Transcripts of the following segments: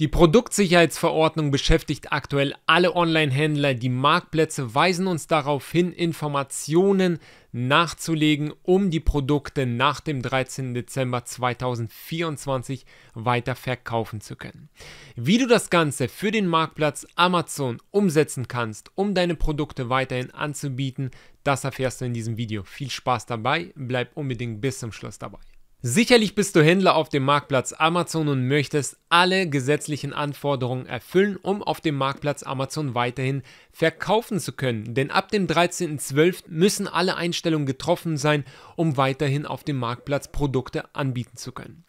Die Produktsicherheitsverordnung beschäftigt aktuell alle Online-Händler. Die Marktplätze weisen uns darauf hin, Informationen nachzulegen, um die Produkte nach dem 13. Dezember 2024 weiter verkaufen zu können. Wie du das Ganze für den Marktplatz Amazon umsetzen kannst, um deine Produkte weiterhin anzubieten, das erfährst du in diesem Video. Viel Spaß dabei, bleib unbedingt bis zum Schluss dabei. Sicherlich bist du Händler auf dem Marktplatz Amazon und möchtest alle gesetzlichen Anforderungen erfüllen, um auf dem Marktplatz Amazon weiterhin verkaufen zu können. Denn ab dem 13.12. müssen alle Einstellungen getroffen sein, um weiterhin auf dem Marktplatz Produkte anbieten zu können.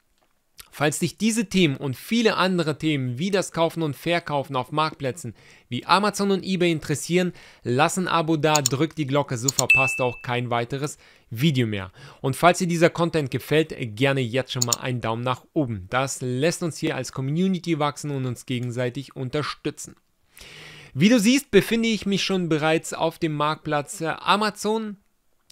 Falls dich diese Themen und viele andere Themen wie das Kaufen und Verkaufen auf Marktplätzen wie Amazon und eBay interessieren, lass ein Abo da, drück die Glocke, so verpasst du auch kein weiteres Video mehr. Und falls dir dieser Content gefällt, gerne jetzt schon mal einen Daumen nach oben. Das lässt uns hier als Community wachsen und uns gegenseitig unterstützen. Wie du siehst, befinde ich mich schon bereits auf dem Marktplatz äh, Amazon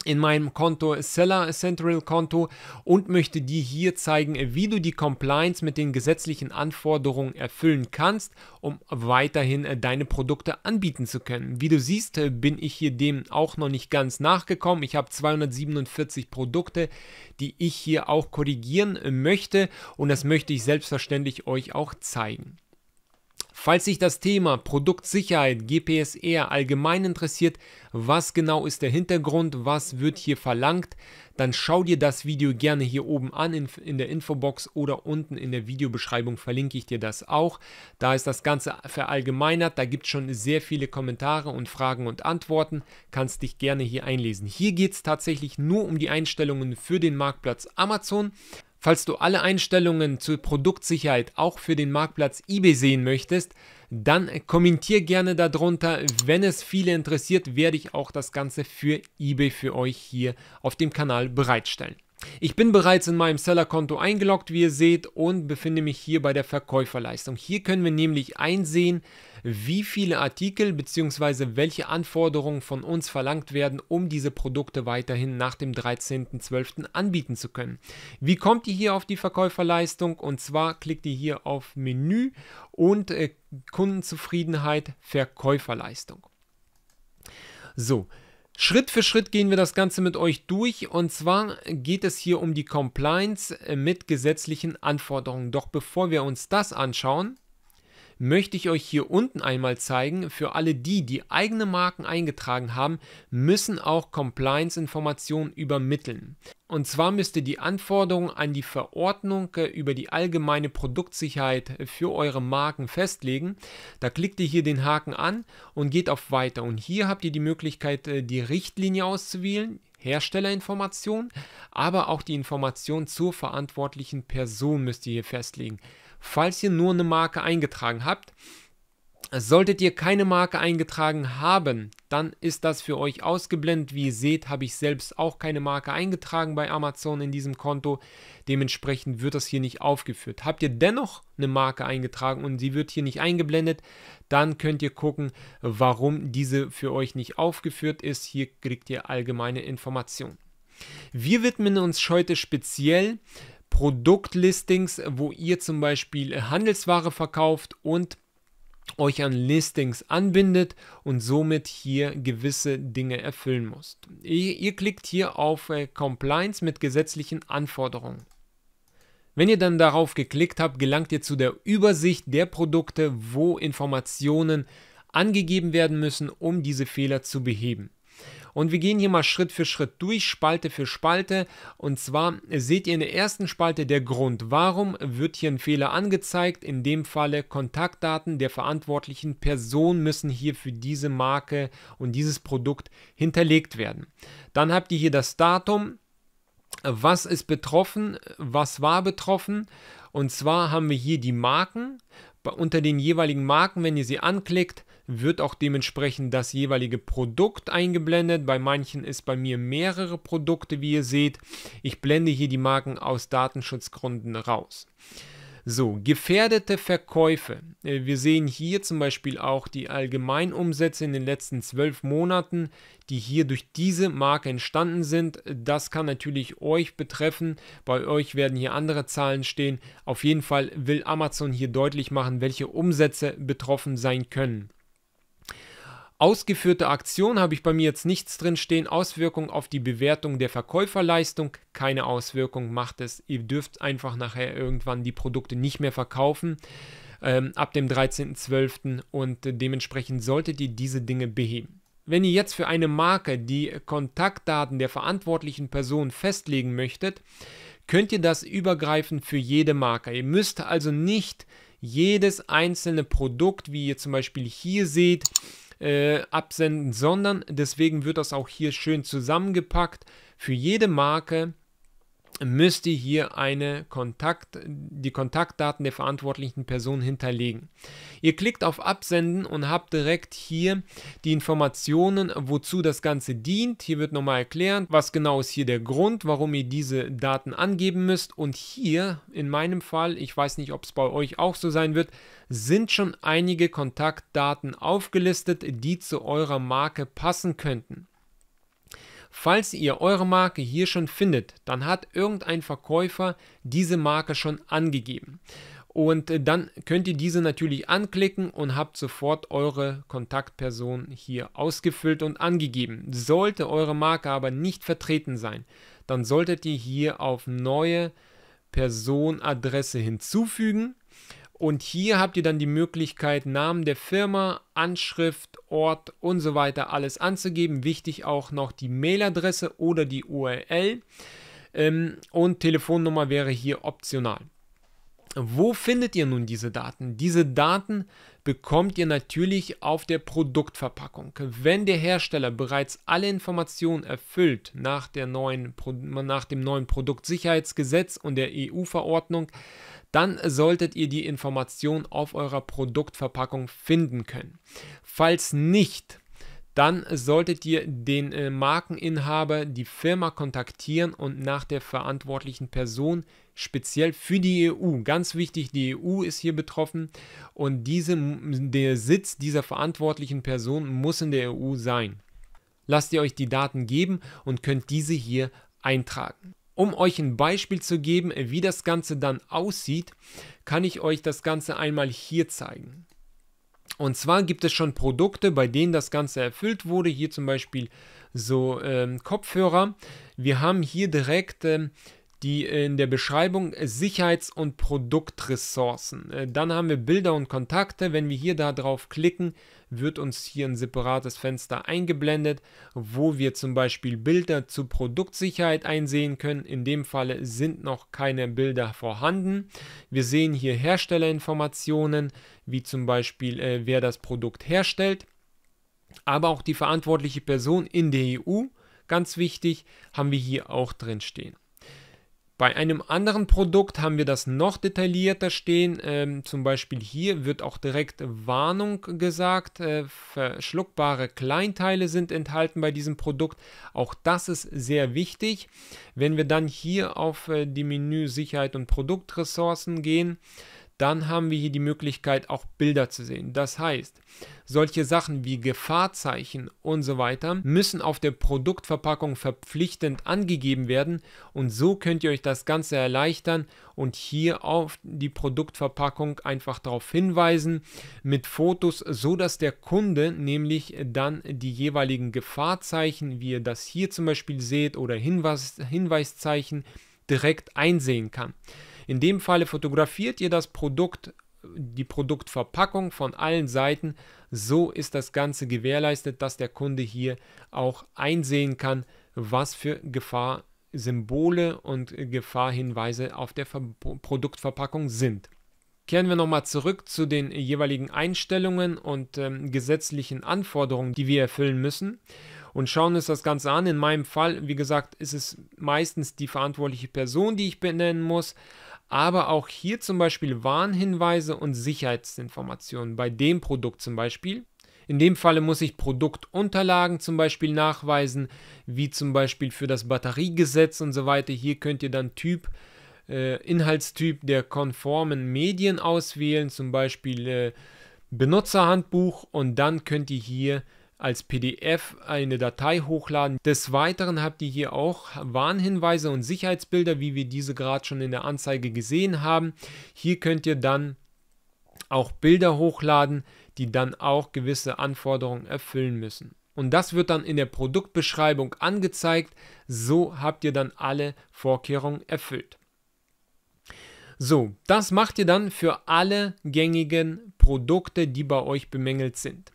in meinem Konto Seller Central Konto und möchte dir hier zeigen, wie du die Compliance mit den gesetzlichen Anforderungen erfüllen kannst, um weiterhin äh, deine Produkte anbieten zu können. Wie du siehst, äh, bin ich hier dem auch noch nicht ganz nachgekommen. Ich habe 247 Produkte, die ich hier auch korrigieren äh, möchte und das möchte ich selbstverständlich euch auch zeigen. Falls sich das Thema Produktsicherheit, GPSR allgemein interessiert, was genau ist der Hintergrund, was wird hier verlangt, dann schau dir das Video gerne hier oben an in, in der Infobox oder unten in der Videobeschreibung verlinke ich dir das auch. Da ist das Ganze verallgemeinert, da gibt es schon sehr viele Kommentare und Fragen und Antworten, kannst dich gerne hier einlesen. Hier geht es tatsächlich nur um die Einstellungen für den Marktplatz Amazon. Falls du alle Einstellungen zur Produktsicherheit auch für den Marktplatz eBay sehen möchtest, dann kommentier gerne darunter. Wenn es viele interessiert, werde ich auch das Ganze für eBay für euch hier auf dem Kanal bereitstellen. Ich bin bereits in meinem Seller-Konto eingeloggt, wie ihr seht, und befinde mich hier bei der Verkäuferleistung. Hier können wir nämlich einsehen, wie viele Artikel bzw. welche Anforderungen von uns verlangt werden, um diese Produkte weiterhin nach dem 13.12. anbieten zu können. Wie kommt ihr hier auf die Verkäuferleistung? Und zwar klickt ihr hier auf Menü und äh, Kundenzufriedenheit, Verkäuferleistung. So, Schritt für Schritt gehen wir das Ganze mit euch durch und zwar geht es hier um die Compliance äh, mit gesetzlichen Anforderungen. Doch bevor wir uns das anschauen, möchte ich euch hier unten einmal zeigen, für alle die, die eigene Marken eingetragen haben, müssen auch Compliance-Informationen übermitteln. Und zwar müsste die Anforderungen an die Verordnung äh, über die allgemeine Produktsicherheit für eure Marken festlegen. Da klickt ihr hier den Haken an und geht auf Weiter. Und hier habt ihr die Möglichkeit, äh, die Richtlinie auszuwählen. Herstellerinformationen, aber auch die Information zur verantwortlichen Person müsst ihr hier festlegen falls ihr nur eine Marke eingetragen habt. Solltet ihr keine Marke eingetragen haben, dann ist das für euch ausgeblendet. Wie ihr seht, habe ich selbst auch keine Marke eingetragen bei Amazon in diesem Konto. Dementsprechend wird das hier nicht aufgeführt. Habt ihr dennoch eine Marke eingetragen und sie wird hier nicht eingeblendet, dann könnt ihr gucken, warum diese für euch nicht aufgeführt ist. Hier kriegt ihr allgemeine Informationen. Wir widmen uns heute speziell Produktlistings, wo ihr zum Beispiel äh, Handelsware verkauft und euch an Listings anbindet und somit hier gewisse Dinge erfüllen müsst. Ihr, ihr klickt hier auf äh, Compliance mit gesetzlichen Anforderungen. Wenn ihr dann darauf geklickt habt, gelangt ihr zu der Übersicht der Produkte, wo Informationen angegeben werden müssen, um diese Fehler zu beheben. Und wir gehen hier mal Schritt für Schritt durch, Spalte für Spalte. Und zwar seht ihr in der ersten Spalte der Grund. Warum wird hier ein Fehler angezeigt? In dem Falle Kontaktdaten der verantwortlichen Person müssen hier für diese Marke und dieses Produkt hinterlegt werden. Dann habt ihr hier das Datum. Was ist betroffen? Was war betroffen? Und zwar haben wir hier die Marken. Unter den jeweiligen Marken, wenn ihr sie anklickt, wird auch dementsprechend das jeweilige Produkt eingeblendet. Bei manchen ist bei mir mehrere Produkte, wie ihr seht. Ich blende hier die Marken aus Datenschutzgründen raus. So, gefährdete Verkäufe. Äh, wir sehen hier zum Beispiel auch die Allgemeinumsätze in den letzten zwölf Monaten, die hier durch diese Marke entstanden sind. Das kann natürlich euch betreffen. Bei euch werden hier andere Zahlen stehen. Auf jeden Fall will Amazon hier deutlich machen, welche Umsätze betroffen sein können. Ausgeführte Aktion habe ich bei mir jetzt nichts drin stehen. Auswirkung auf die Bewertung der Verkäuferleistung. Keine Auswirkung macht es. Ihr dürft einfach nachher irgendwann die Produkte nicht mehr verkaufen ähm, ab dem 13.12. und dementsprechend solltet ihr diese Dinge beheben. Wenn ihr jetzt für eine Marke die Kontaktdaten der verantwortlichen Person festlegen möchtet, könnt ihr das übergreifend für jede Marke. Ihr müsst also nicht jedes einzelne Produkt, wie ihr zum Beispiel hier seht, äh, absenden, sondern deswegen wird das auch hier schön zusammengepackt. Für jede Marke müsste hier eine Kontakt, die Kontaktdaten der verantwortlichen Person hinterlegen. Ihr klickt auf Absenden und habt direkt hier die Informationen, wozu das Ganze dient. Hier wird nochmal erklärt, was genau ist hier der Grund, warum ihr diese Daten angeben müsst. Und hier, in meinem Fall, ich weiß nicht, ob es bei euch auch so sein wird, sind schon einige Kontaktdaten aufgelistet, die zu eurer Marke passen könnten. Falls ihr eure Marke hier schon findet, dann hat irgendein Verkäufer diese Marke schon angegeben. Und äh, dann könnt ihr diese natürlich anklicken und habt sofort eure Kontaktperson hier ausgefüllt und angegeben. Sollte eure Marke aber nicht vertreten sein, dann solltet ihr hier auf neue Personadresse hinzufügen und hier habt ihr dann die Möglichkeit, Namen der Firma, Anschrift, Ort und so weiter alles anzugeben. Wichtig auch noch die Mailadresse oder die URL. Ähm, und Telefonnummer wäre hier optional. Wo findet ihr nun diese Daten? Diese Daten bekommt ihr natürlich auf der Produktverpackung. Wenn der Hersteller bereits alle Informationen erfüllt nach, der neuen, nach dem neuen Produktsicherheitsgesetz und der EU-Verordnung, dann solltet ihr die Information auf eurer Produktverpackung finden können. Falls nicht, dann solltet ihr den äh, Markeninhaber, die Firma kontaktieren und nach der verantwortlichen Person speziell für die EU. Ganz wichtig, die EU ist hier betroffen und diese, der Sitz dieser verantwortlichen Person muss in der EU sein. Lasst ihr euch die Daten geben und könnt diese hier eintragen. Um euch ein Beispiel zu geben, wie das Ganze dann aussieht, kann ich euch das Ganze einmal hier zeigen. Und zwar gibt es schon Produkte, bei denen das Ganze erfüllt wurde. Hier zum Beispiel so ähm, Kopfhörer. Wir haben hier direkt ähm, die äh, in der Beschreibung Sicherheits- und Produktressourcen. Äh, dann haben wir Bilder und Kontakte. Wenn wir hier da drauf klicken, wird uns hier ein separates Fenster eingeblendet, wo wir zum Beispiel Bilder zur Produktsicherheit einsehen können. In dem Falle sind noch keine Bilder vorhanden. Wir sehen hier Herstellerinformationen, wie zum Beispiel äh, wer das Produkt herstellt, aber auch die verantwortliche Person in der EU. Ganz wichtig, haben wir hier auch drin stehen. Bei einem anderen Produkt haben wir das noch detaillierter stehen. Ähm, zum Beispiel hier wird auch direkt Warnung gesagt. Äh, verschluckbare Kleinteile sind enthalten bei diesem Produkt. Auch das ist sehr wichtig. Wenn wir dann hier auf äh, die Menü Sicherheit und Produktressourcen gehen, dann haben wir hier die Möglichkeit, auch Bilder zu sehen. Das heißt, solche Sachen wie Gefahrzeichen und so weiter müssen auf der Produktverpackung verpflichtend angegeben werden und so könnt ihr euch das Ganze erleichtern und hier auf die Produktverpackung einfach darauf hinweisen mit Fotos, so dass der Kunde nämlich dann die jeweiligen Gefahrzeichen, wie ihr das hier zum Beispiel seht oder Hinweis, Hinweiszeichen direkt einsehen kann. In dem Falle fotografiert ihr das Produkt, die Produktverpackung von allen Seiten. So ist das Ganze gewährleistet, dass der Kunde hier auch einsehen kann, was für Gefahrsymbole und Gefahrhinweise auf der Ver Produktverpackung sind. Kehren wir nochmal zurück zu den jeweiligen Einstellungen und ähm, gesetzlichen Anforderungen, die wir erfüllen müssen und schauen uns das Ganze an. In meinem Fall, wie gesagt, ist es meistens die verantwortliche Person, die ich benennen muss, aber auch hier zum Beispiel Warnhinweise und Sicherheitsinformationen. Bei dem Produkt zum Beispiel. In dem Falle muss ich Produktunterlagen zum Beispiel nachweisen, wie zum Beispiel für das Batteriegesetz und so weiter. Hier könnt ihr dann Typ, äh, Inhaltstyp der konformen Medien auswählen, zum Beispiel äh, Benutzerhandbuch und dann könnt ihr hier als PDF eine Datei hochladen. Des Weiteren habt ihr hier auch Warnhinweise und Sicherheitsbilder, wie wir diese gerade schon in der Anzeige gesehen haben. Hier könnt ihr dann auch Bilder hochladen, die dann auch gewisse Anforderungen erfüllen müssen. Und das wird dann in der Produktbeschreibung angezeigt. So habt ihr dann alle Vorkehrungen erfüllt. So, das macht ihr dann für alle gängigen Produkte, die bei euch bemängelt sind.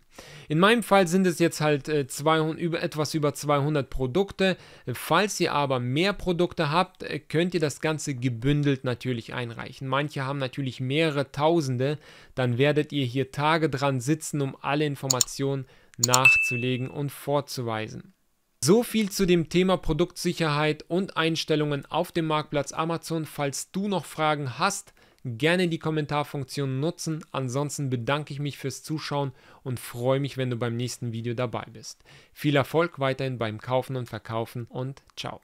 In meinem Fall sind es jetzt halt 200, äh, über, etwas über 200 Produkte. Falls ihr aber mehr Produkte habt, äh, könnt ihr das Ganze gebündelt natürlich einreichen. Manche haben natürlich mehrere Tausende. Dann werdet ihr hier Tage dran sitzen, um alle Informationen nachzulegen und vorzuweisen. So viel zu dem Thema Produktsicherheit und Einstellungen auf dem Marktplatz Amazon. Falls du noch Fragen hast, gerne die Kommentarfunktion nutzen. Ansonsten bedanke ich mich fürs Zuschauen und freue mich, wenn du beim nächsten Video dabei bist. Viel Erfolg weiterhin beim Kaufen und Verkaufen und ciao.